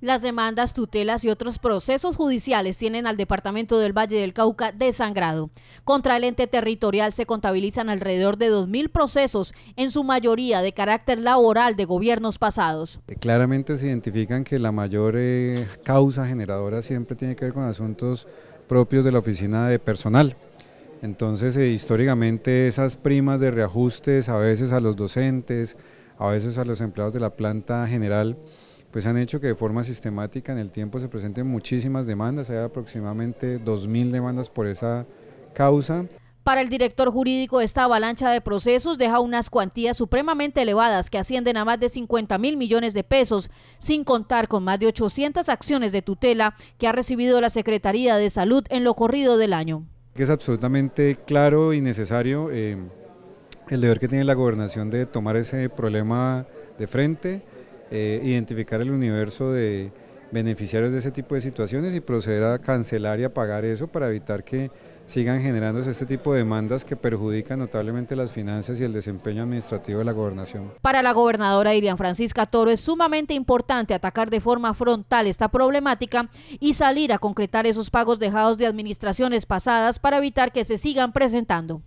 Las demandas, tutelas y otros procesos judiciales tienen al Departamento del Valle del Cauca desangrado. Contra el ente territorial se contabilizan alrededor de 2.000 procesos, en su mayoría de carácter laboral de gobiernos pasados. Eh, claramente se identifican que la mayor eh, causa generadora siempre tiene que ver con asuntos propios de la oficina de personal. Entonces, eh, históricamente esas primas de reajustes, a veces a los docentes, a veces a los empleados de la planta general, pues han hecho que de forma sistemática en el tiempo se presenten muchísimas demandas, hay aproximadamente 2.000 demandas por esa causa. Para el director jurídico, esta avalancha de procesos deja unas cuantías supremamente elevadas que ascienden a más de 50 mil millones de pesos, sin contar con más de 800 acciones de tutela que ha recibido la Secretaría de Salud en lo corrido del año. Es absolutamente claro y necesario eh, el deber que tiene la gobernación de tomar ese problema de frente, eh, identificar el universo de beneficiarios de ese tipo de situaciones y proceder a cancelar y a pagar eso para evitar que sigan generándose este tipo de demandas que perjudican notablemente las finanzas y el desempeño administrativo de la gobernación. Para la gobernadora Irian Francisca Toro es sumamente importante atacar de forma frontal esta problemática y salir a concretar esos pagos dejados de administraciones pasadas para evitar que se sigan presentando.